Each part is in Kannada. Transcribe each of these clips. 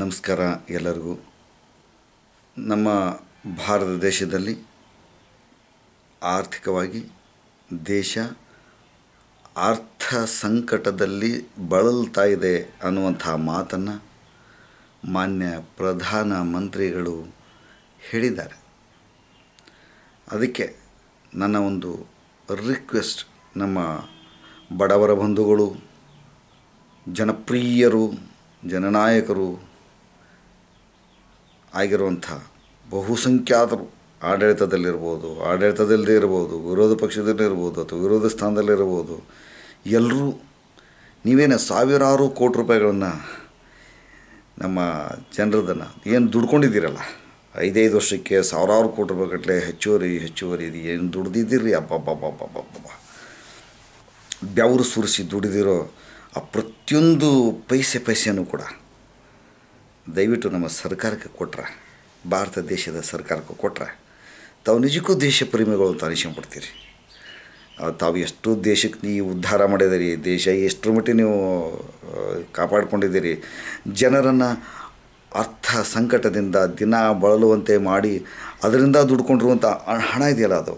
ನಮಸ್ಕಾರ ಎಲ್ಲರಿಗೂ ನಮ್ಮ ಭಾರತ ದೇಶದಲ್ಲಿ ಆರ್ಥಿಕವಾಗಿ ದೇಶ ಅರ್ಥ ಸಂಕಟದಲ್ಲಿ ಬಳಲ್ತಾ ಇದೆ ಅನ್ನುವಂಥ ಮಾತನ್ನು ಮಾನ್ಯ ಪ್ರಧಾನ ಮಂತ್ರಿಗಳು ಹೇಳಿದ್ದಾರೆ ಅದಕ್ಕೆ ನನ್ನ ಒಂದು ರಿಕ್ವೆಸ್ಟ್ ನಮ್ಮ ಬಡವರ ಬಂಧುಗಳು ಜನಪ್ರಿಯರು ಜನನಾಯಕರು ಆಗಿರುವಂಥ ಬಹುಸಂಖ್ಯಾತರು ಆಡಳಿತದಲ್ಲಿರ್ಬೋದು ಆಡಳಿತದಲ್ಲದೆ ಇರ್ಬೋದು ವಿರೋಧ ಇರ್ಬೋದು ಅಥವಾ ವಿರೋಧ ಸ್ಥಾನದಲ್ಲಿರ್ಬೋದು ಎಲ್ಲರೂ ನೀವೇನು ಸಾವಿರಾರು ಕೋಟಿ ರೂಪಾಯಿಗಳನ್ನು ನಮ್ಮ ಜನರದನ್ನು ಏನು ದುಡ್ಕೊಂಡಿದ್ದೀರಲ್ಲ ಐದೈದು ವರ್ಷಕ್ಕೆ ಸಾವಿರಾರು ಕೋಟಿ ರೂಪಾಯಿ ಗಟ್ಟಲೆ ಹೆಚ್ಚುವರಿ ಹೆಚ್ಚುವರಿ ಇದು ಏನು ದುಡ್ದಿದ್ದೀರಿ ಅಬ್ಬಬ್ಬಬ್ಬಬ್ಬಬ್ಬ ಬೆವರು ಸುರಿಸಿ ದುಡಿದಿರೋ ಆ ಪ್ರತಿಯೊಂದು ಪೈಸೆ ಪೈಸೆಯೂ ಕೂಡ ದಯವಿಟ್ಟು ನಮ್ಮ ಸರ್ಕಾರಕ್ಕೆ ಕೊಟ್ರೆ ಭಾರತ ದೇಶದ ಸರ್ಕಾರಕ್ಕೆ ಕೊಟ್ರೆ ತಾವು ನಿಜಕ್ಕೂ ದೇಶ ಪ್ರೇಮಿಗಳು ಅಂತ ಪಡ್ತೀರಿ ತಾವು ಎಷ್ಟು ದೇಶಕ್ಕೆ ನೀವು ಉದ್ಧಾರ ಮಾಡಿದಿರಿ ದೇಶ ಎಷ್ಟರ ಮಟ್ಟಿಗೆ ನೀವು ಕಾಪಾಡಿಕೊಂಡಿದ್ದೀರಿ ಜನರನ್ನು ಅರ್ಥ ಸಂಕಟದಿಂದ ದಿನ ಬಳಲುವಂತೆ ಮಾಡಿ ಅದರಿಂದ ದುಡ್ಕೊಂಡಿರುವಂಥ ಹಣ ಇದೆಯಲ್ಲ ಅದು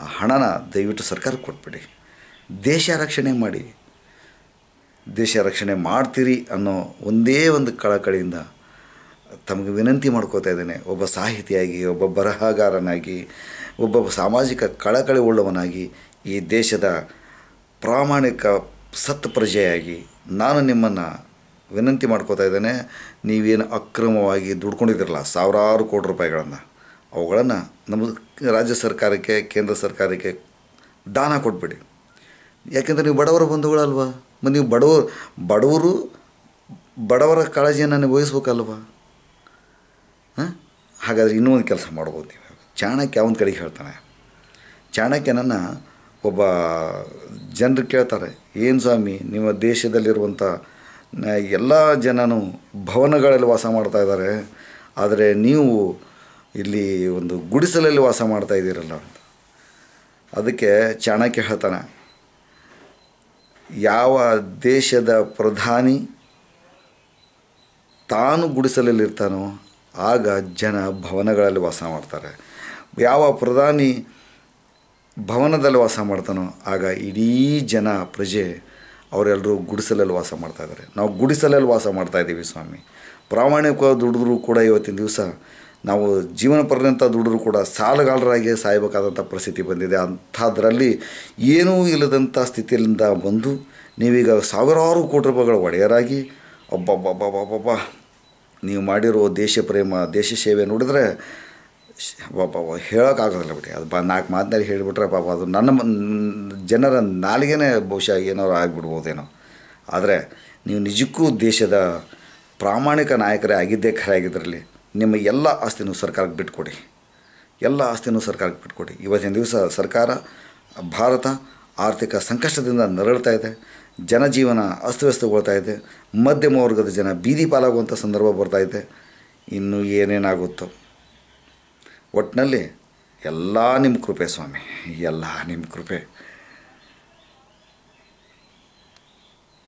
ಆ ಹಣನ ದಯವಿಟ್ಟು ಸರ್ಕಾರಕ್ಕೆ ಕೊಟ್ಬಿಡಿ ದೇಶ ರಕ್ಷಣೆ ಮಾಡಿ ದೇಶ ರಕ್ಷಣೆ ಮಾಡ್ತೀರಿ ಅನ್ನೋ ಒಂದೇ ಒಂದು ಕಳಕಳಿಯಿಂದ ತಮಗೆ ವಿನಂತಿ ಮಾಡ್ಕೋತಾ ಇದ್ದೇನೆ ಒಬ್ಬ ಸಾಹಿತಿಯಾಗಿ ಒಬ್ಬ ಬರಹಗಾರನಾಗಿ ಒಬ್ಬ ಸಾಮಾಜಿಕ ಕಳಕಳಿ ಉಳ್ಳವನಾಗಿ ಈ ದೇಶದ ಪ್ರಾಮಾಣಿಕ ಸತ್ ಪ್ರಜೆಯಾಗಿ ನಾನು ನಿಮ್ಮನ್ನು ವಿನಂತಿ ಮಾಡ್ಕೋತಾ ಇದ್ದೇನೆ ನೀವೇನು ಅಕ್ರಮವಾಗಿ ದುಡ್ಕೊಂಡಿದ್ದೀರಲ್ಲ ಸಾವಿರಾರು ಕೋಟಿ ರೂಪಾಯಿಗಳನ್ನು ಅವುಗಳನ್ನು ನಮ್ಮ ರಾಜ್ಯ ಸರ್ಕಾರಕ್ಕೆ ಕೇಂದ್ರ ಸರ್ಕಾರಕ್ಕೆ ದಾನ ಕೊಟ್ಬಿಡಿ ಯಾಕೆಂದರೆ ನೀವು ಬಡವರ ಬಂಧುಗಳಲ್ವಾ ನೀವು ಬಡವರು ಬಡವರು ಬಡವರ ಕಾಳಜಿಯನ್ನು ನೀವು ವಹಿಸ್ಬೇಕಲ್ವಾ ಹಾಗಾದರೆ ಇನ್ನೂ ಒಂದು ಕೆಲಸ ಮಾಡ್ಬೋದು ನೀವು ಚಾಣಕ್ಯ ಅವನ ಕಡೆಗೆ ಹೇಳ್ತಾನೆ ಚಾಣಕ್ಯನನ್ನು ಒಬ್ಬ ಜನರು ಕೇಳ್ತಾರೆ ಏನು ಸ್ವಾಮಿ ನಿಮ್ಮ ದೇಶದಲ್ಲಿರುವಂಥ ಎಲ್ಲ ಜನನು ಭವನಗಳಲ್ಲಿ ವಾಸ ಮಾಡ್ತಾ ಇದ್ದಾರೆ ಆದರೆ ನೀವು ಇಲ್ಲಿ ಒಂದು ಗುಡಿಸಲಲ್ಲಿ ವಾಸ ಮಾಡ್ತಾ ಇದ್ದೀರಲ್ಲ ಅಂತ ಅದಕ್ಕೆ ಚಾಣಕ್ಯ ಹೇಳ್ತಾನೆ ಯಾವ ದೇಶದ ಪ್ರಧಾನಿ ತಾನು ಗುಡಿಸಲಲ್ಲಿರ್ತಾನೋ ಆಗ ಜನ ಭವನಗಳಲ್ಲಿ ವಾಸ ಮಾಡ್ತಾರೆ ಯಾವ ಪ್ರಧಾನಿ ಭವನದಲ್ಲಿ ವಾಸ ಮಾಡ್ತಾನೋ ಆಗ ಇಡೀ ಜನ ಪ್ರಜೆ ಅವರೆಲ್ಲರೂ ಗುಡಿಸಲಲ್ಲಿ ವಾಸ ಮಾಡ್ತಾಯಿದ್ದಾರೆ ನಾವು ಗುಡಿಸಲಲ್ಲಿ ವಾಸ ಮಾಡ್ತಾ ಇದ್ದೀವಿ ಸ್ವಾಮಿ ಪ್ರಾಮಾಣಿಕವಾಗಿ ದುಡಿದ್ರೂ ಕೂಡ ಇವತ್ತಿನ ದಿವಸ ನಾವು ಜೀವನ ಪರ್ಯಂತ ದುಡಿದ್ರೂ ಕೂಡ ಸಾಲಗಾರರಾಗಿ ಸಾಯಬೇಕಾದಂಥ ಪರಿಸ್ಥಿತಿ ಬಂದಿದೆ ಅಂಥದ್ರಲ್ಲಿ ಏನೂ ಇಲ್ಲದಂಥ ಸ್ಥಿತಿಯಿಂದ ಬಂದು ನೀವೀಗ ಸಾವಿರಾರು ಕೋಟಿ ರೂಪಾಯಿಗಳ ಒಡೆಯರಾಗಿ ಒಬ್ಬೊಬ್ಬೊಬ್ಬೊಬ್ಬೊಬ್ಬ ನೀವು ಮಾಡಿರೋ ದೇಶ ಪ್ರೇಮ ದೇಶ ಸೇವೆ ನೋಡಿದ್ರೆ ಹೇಳೋಕ್ಕಾಗೋದಿಲ್ಲ ಬಿಡಿ ಅದು ಬ ನಾಲ್ಕು ಮಾತಿನಲ್ಲಿ ಹೇಳಿಬಿಟ್ರೆ ಪಾಪ ಅದು ನನ್ನ ಜನರ ನಾಲಿಗೆನೇ ಬಹುಶಃ ಏನಾದ್ರು ಆಗಿಬಿಡ್ಬೋದೇನೋ ಆದರೆ ನೀವು ನಿಜಕ್ಕೂ ದೇಶದ ಪ್ರಾಮಾಣಿಕ ನಾಯಕರೇ ಆಗಿದ್ದೇ ಖರೆ ಆಗಿದ್ದರಲ್ಲಿ ನಿಮ್ಮ ಎಲ್ಲ ಆಸ್ತಿನೂ ಸರ್ಕಾರಕ್ಕೆ ಬಿಟ್ಕೊಡಿ ಎಲ್ಲ ಆಸ್ತಿನೂ ಸರ್ಕಾರಕ್ಕೆ ಬಿಟ್ಕೊಡಿ ಇವತ್ತಿನ ದಿವಸ ಸರ್ಕಾರ ಭಾರತ ಆರ್ಥಿಕ ಸಂಕಷ್ಟದಿಂದ ನರಳ್ತಾ ಇದೆ ಜನಜೀವನ ಅಸ್ತವ್ಯಸ್ತಗೊಳ್ತಾ ಇದೆ ಮಧ್ಯಮ ವರ್ಗದ ಜನ ಬೀದಿ ಪಾಲಾಗುವಂಥ ಸಂದರ್ಭ ಬರ್ತಾಯಿದೆ ಇನ್ನೂ ಏನೇನಾಗುತ್ತೋ ಒಟ್ಟಿನಲ್ಲಿ ಎಲ್ಲ ನಿಮ್ಮ ಕೃಪೆ ಸ್ವಾಮಿ ಎಲ್ಲ ನಿಮ್ಮ ಕೃಪೆ